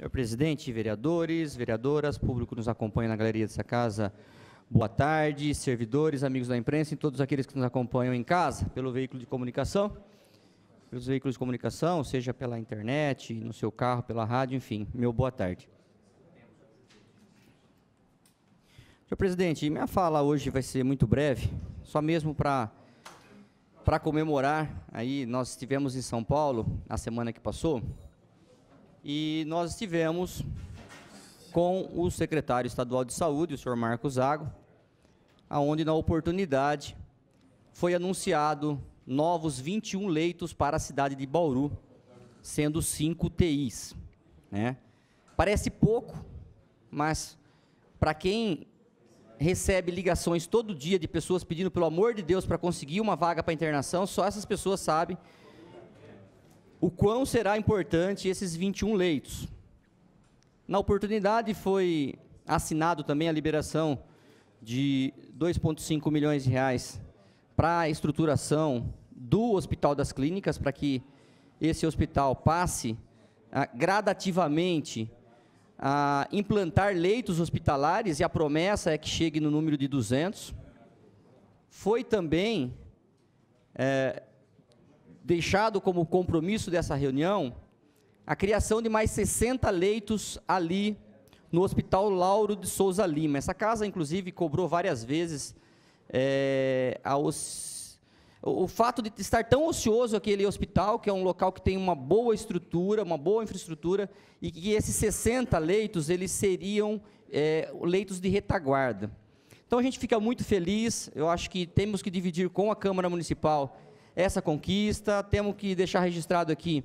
Senhor presidente, vereadores, vereadoras, público que nos acompanha na galeria dessa casa, boa tarde, servidores, amigos da imprensa e todos aqueles que nos acompanham em casa pelo veículo de comunicação, pelos veículos de comunicação, seja pela internet, no seu carro, pela rádio, enfim, meu boa tarde. Senhor presidente, minha fala hoje vai ser muito breve, só mesmo para para comemorar aí nós estivemos em São Paulo na semana que passou e nós estivemos com o secretário estadual de saúde, o senhor Marcos Zago, aonde na oportunidade foi anunciado novos 21 leitos para a cidade de Bauru, sendo 5 UTIs. Né? Parece pouco, mas para quem recebe ligações todo dia de pessoas pedindo, pelo amor de Deus, para conseguir uma vaga para internação, só essas pessoas sabem o quão será importante esses 21 leitos. Na oportunidade foi assinado também a liberação de 2,5 milhões de reais para a estruturação do Hospital das Clínicas, para que esse hospital passe gradativamente a implantar leitos hospitalares, e a promessa é que chegue no número de 200. Foi também é, deixado como compromisso dessa reunião a criação de mais 60 leitos ali no Hospital Lauro de Souza Lima. Essa casa, inclusive, cobrou várias vezes é, o, o fato de estar tão ocioso aquele hospital, que é um local que tem uma boa estrutura, uma boa infraestrutura, e que esses 60 leitos, eles seriam é, leitos de retaguarda. Então, a gente fica muito feliz, eu acho que temos que dividir com a Câmara Municipal essa conquista. Temos que deixar registrado aqui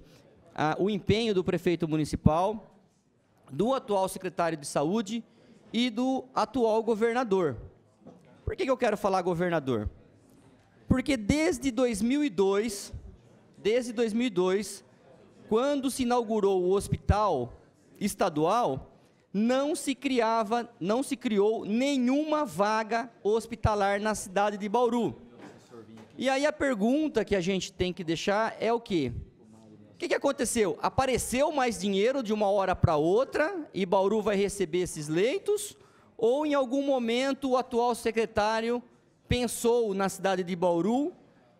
ah, o empenho do prefeito municipal, do atual secretário de saúde e do atual governador. Por que, que eu quero falar governador? Porque desde 2002, desde 2002, quando se inaugurou o hospital estadual, não se criava, não se criou nenhuma vaga hospitalar na cidade de Bauru. E aí a pergunta que a gente tem que deixar é o quê? O que, que aconteceu? Apareceu mais dinheiro de uma hora para outra e Bauru vai receber esses leitos? Ou em algum momento o atual secretário pensou na cidade de Bauru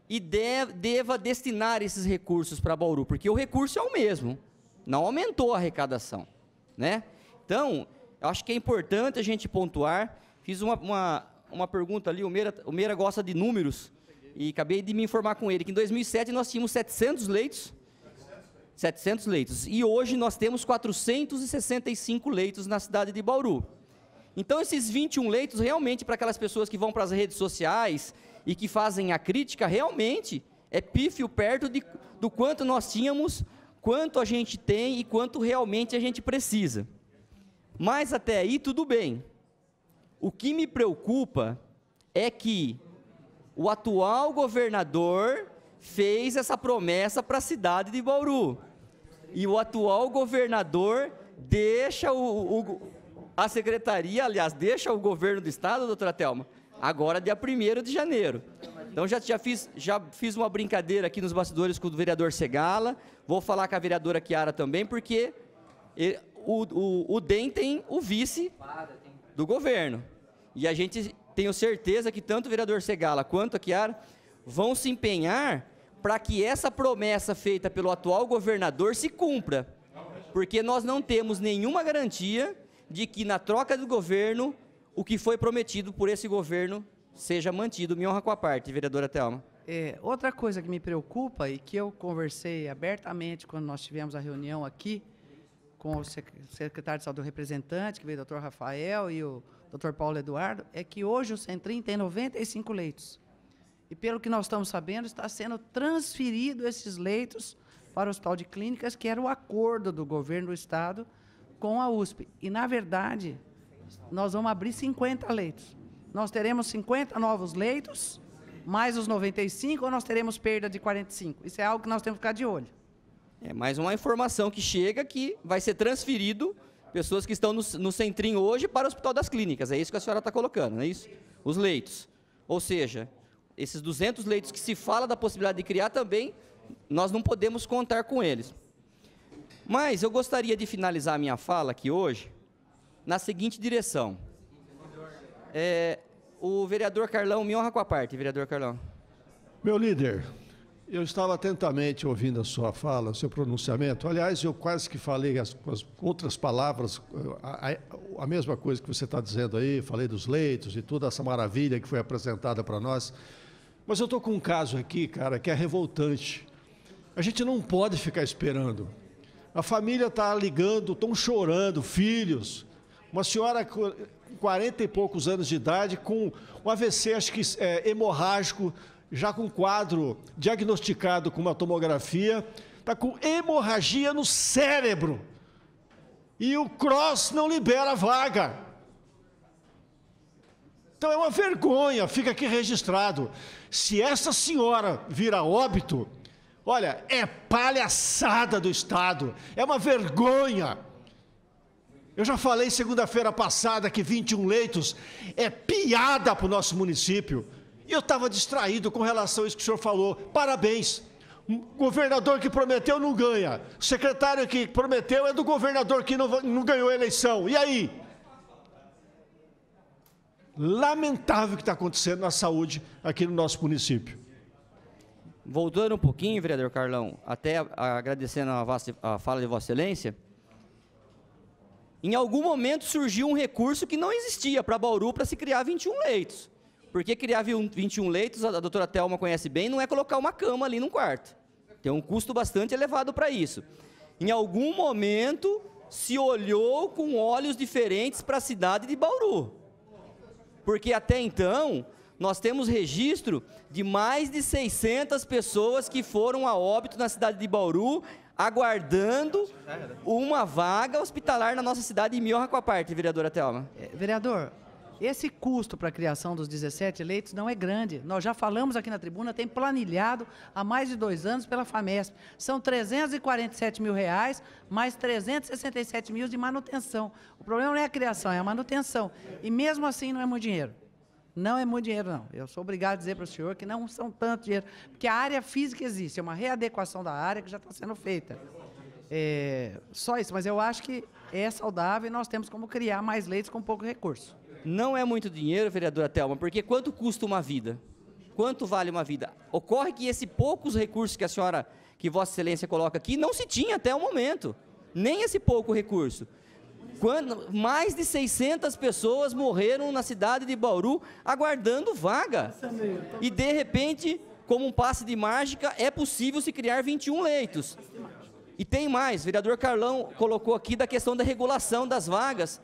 e deva destinar esses recursos para Bauru? Porque o recurso é o mesmo, não aumentou a arrecadação. Né? Então, eu acho que é importante a gente pontuar. Fiz uma, uma, uma pergunta ali, o Meira, o Meira gosta de números. E acabei de me informar com ele que em 2007 nós tínhamos 700 leitos. 700 leitos. E hoje nós temos 465 leitos na cidade de Bauru. Então, esses 21 leitos, realmente, para aquelas pessoas que vão para as redes sociais e que fazem a crítica, realmente é pífio perto de, do quanto nós tínhamos, quanto a gente tem e quanto realmente a gente precisa. Mas até aí, tudo bem. O que me preocupa é que o atual governador fez essa promessa para a cidade de Bauru. E o atual governador deixa o, o, a secretaria, aliás, deixa o governo do estado, doutora Thelma, agora dia 1 de janeiro. Então já, já, fiz, já fiz uma brincadeira aqui nos bastidores com o vereador Segala, vou falar com a vereadora Kiara também, porque ele, o, o, o DEM tem o vice do governo. E a gente tenho certeza que tanto o vereador Segala quanto a Chiara vão se empenhar para que essa promessa feita pelo atual governador se cumpra. Porque nós não temos nenhuma garantia de que na troca do governo o que foi prometido por esse governo seja mantido. Me honra com a parte, vereadora Thelma. É, outra coisa que me preocupa e que eu conversei abertamente quando nós tivemos a reunião aqui com o secretário de saúde representante, que veio o doutor Rafael, e o Dr. Paulo Eduardo, é que hoje o Centrim tem 95 leitos. E pelo que nós estamos sabendo, está sendo transferido esses leitos para o Hospital de Clínicas, que era o acordo do governo do estado com a USP. E na verdade, nós vamos abrir 50 leitos. Nós teremos 50 novos leitos, mais os 95, ou nós teremos perda de 45. Isso é algo que nós temos que ficar de olho. É mais uma informação que chega que vai ser transferido pessoas que estão no, no centrinho hoje para o Hospital das Clínicas. É isso que a senhora está colocando, não é isso? Os leitos. Ou seja, esses 200 leitos que se fala da possibilidade de criar também, nós não podemos contar com eles. Mas eu gostaria de finalizar a minha fala aqui hoje na seguinte direção. É, o vereador Carlão me honra com a parte, vereador Carlão. Meu líder, eu estava atentamente ouvindo a sua fala, seu pronunciamento. Aliás, eu quase que falei as, com as outras palavras, a, a, a mesma coisa que você está dizendo aí, falei dos leitos e toda essa maravilha que foi apresentada para nós. Mas eu estou com um caso aqui, cara, que é revoltante. A gente não pode ficar esperando. A família está ligando, estão chorando, filhos. Uma senhora com 40 e poucos anos de idade, com um AVC, acho que é, hemorrágico, já com quadro diagnosticado com uma tomografia, está com hemorragia no cérebro. E o cross não libera vaga. Então é uma vergonha, fica aqui registrado. Se essa senhora vira óbito, olha, é palhaçada do Estado, é uma vergonha. Eu já falei segunda-feira passada que 21 leitos é piada para o nosso município. E eu estava distraído com relação a isso que o senhor falou. Parabéns. governador que prometeu não ganha. O secretário que prometeu é do governador que não, não ganhou a eleição. E aí? Lamentável o que está acontecendo na saúde aqui no nosso município. Voltando um pouquinho, vereador Carlão, até agradecendo a, fala de Vossa Excelência, em algum momento surgiu um recurso que não existia para Bauru para se criar 21 leitos. Porque criar 21 leitos, a doutora Thelma conhece bem, não é colocar uma cama ali num quarto. Tem um custo bastante elevado para isso. Em algum momento, se olhou com olhos diferentes para a cidade de Bauru. Porque até então, nós temos registro de mais de 600 pessoas que foram a óbito na cidade de Bauru, aguardando uma vaga hospitalar na nossa cidade me Miorra com a parte, vereadora Thelma. É, vereador, esse custo para a criação dos 17 leitos não é grande. Nós já falamos aqui na tribuna, tem planilhado há mais de dois anos pela FAMESP. São 347 mil reais, mais 367 mil de manutenção. O problema não é a criação, é a manutenção. E mesmo assim não é muito dinheiro. Não é muito dinheiro, não. Eu sou obrigado a dizer para o senhor que não são tanto dinheiro, porque a área física existe, é uma readequação da área que já está sendo feita. É, só isso, mas eu acho que é saudável e nós temos como criar mais leitos com pouco recurso. Não é muito dinheiro, vereadora Thelma, porque quanto custa uma vida? Quanto vale uma vida? Ocorre que esses poucos recursos que a senhora, que Vossa Excelência coloca aqui, não se tinha até o momento. Nem esse pouco recurso. Quando, mais de 600 pessoas morreram na cidade de Bauru aguardando vaga. E de repente, como um passe de mágica, é possível se criar 21 leitos. E tem mais, o vereador Carlão colocou aqui da questão da regulação das vagas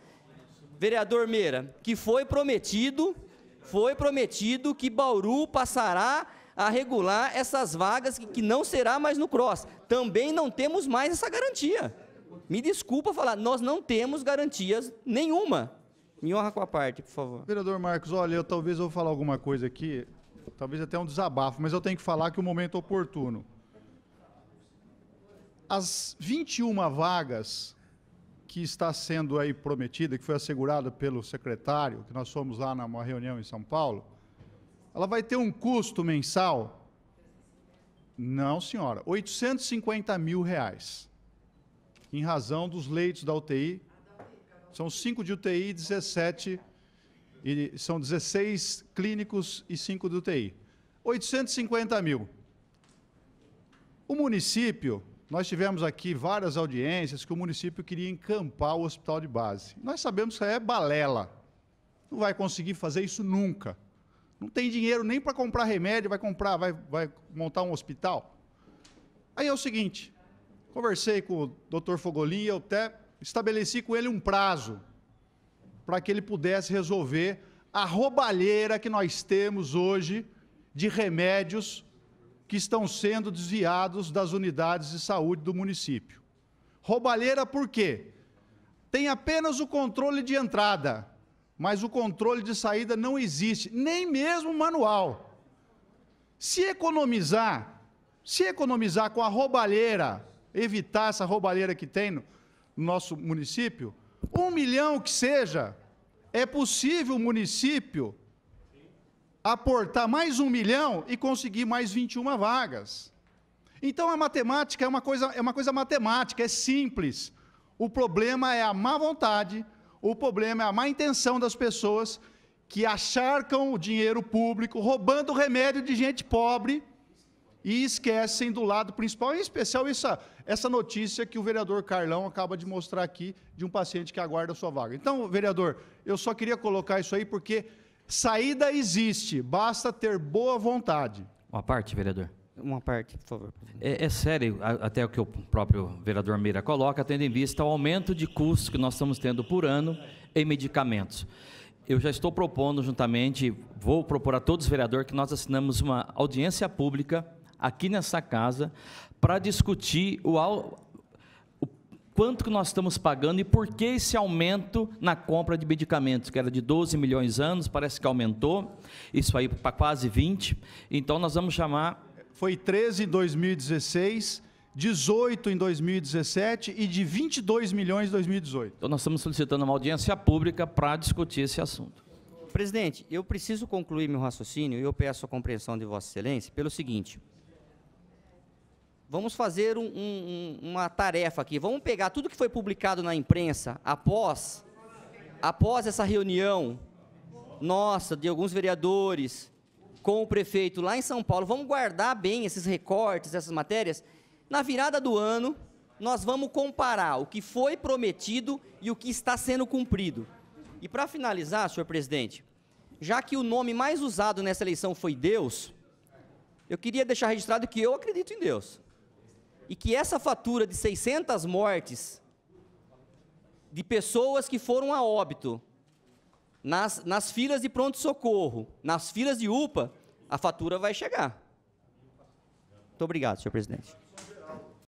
vereador Meira, que foi prometido, foi prometido que Bauru passará a regular essas vagas que, que não será mais no cross. Também não temos mais essa garantia. Me desculpa falar, nós não temos garantias nenhuma. Me honra com a parte, por favor. Vereador Marcos, olha, eu talvez eu vou falar alguma coisa aqui, talvez até um desabafo, mas eu tenho que falar que o momento é oportuno. As 21 vagas que está sendo aí prometida, que foi assegurada pelo secretário, que nós fomos lá numa reunião em São Paulo, ela vai ter um custo mensal? Não, senhora, 850 mil reais, em razão dos leitos da UTI. São 5 de UTI e 17, são 16 clínicos e 5 de UTI. 850 mil. O município nós tivemos aqui várias audiências que o município queria encampar o hospital de base. Nós sabemos que é balela. Não vai conseguir fazer isso nunca. Não tem dinheiro nem para comprar remédio, vai comprar, vai, vai montar um hospital. Aí é o seguinte, conversei com o doutor Fogolin, eu até estabeleci com ele um prazo para que ele pudesse resolver a roubalheira que nós temos hoje de remédios que estão sendo desviados das unidades de saúde do município. Roubalheira por quê? Tem apenas o controle de entrada, mas o controle de saída não existe, nem mesmo manual. Se economizar, se economizar com a roubalheira, evitar essa roubalheira que tem no nosso município, um milhão que seja, é possível o município aportar mais um milhão e conseguir mais 21 vagas. Então a matemática é uma coisa, é uma coisa matemática, é simples. O problema é a má vontade, o problema é a má intenção das pessoas que acharcam o dinheiro público, roubando remédio de gente pobre e esquecem do lado principal, em especial essa, essa notícia que o vereador Carlão acaba de mostrar aqui de um paciente que aguarda a sua vaga. Então, vereador, eu só queria colocar isso aí porque Saída existe, basta ter boa vontade. Uma parte, vereador. Uma parte, por favor. É, é sério, até o que o próprio vereador Meira coloca, tendo em vista o aumento de custos que nós estamos tendo por ano em medicamentos. Eu já estou propondo juntamente, vou propor a todos os vereadores que nós assinamos uma audiência pública aqui nessa casa para discutir o quanto que nós estamos pagando e por que esse aumento na compra de medicamentos, que era de 12 milhões anos, parece que aumentou, isso aí para quase 20. Então nós vamos chamar. Foi 13 em 2016. 18 em 2017 e de 22 milhões em 2018. Então, nós estamos solicitando uma audiência pública para discutir esse assunto. Presidente, eu preciso concluir meu raciocínio e eu peço a compreensão de Vossa Excelência pelo seguinte: vamos fazer um, um, uma tarefa aqui. Vamos pegar tudo que foi publicado na imprensa após, após essa reunião nossa, de alguns vereadores, com o prefeito lá em São Paulo. Vamos guardar bem esses recortes, essas matérias. Na virada do ano, nós vamos comparar o que foi prometido e o que está sendo cumprido. E para finalizar, senhor presidente, já que o nome mais usado nessa eleição foi Deus, eu queria deixar registrado que eu acredito em Deus e que essa fatura de 600 mortes de pessoas que foram a óbito nas, nas filas de pronto-socorro, nas filas de UPA, a fatura vai chegar. Muito obrigado, senhor presidente.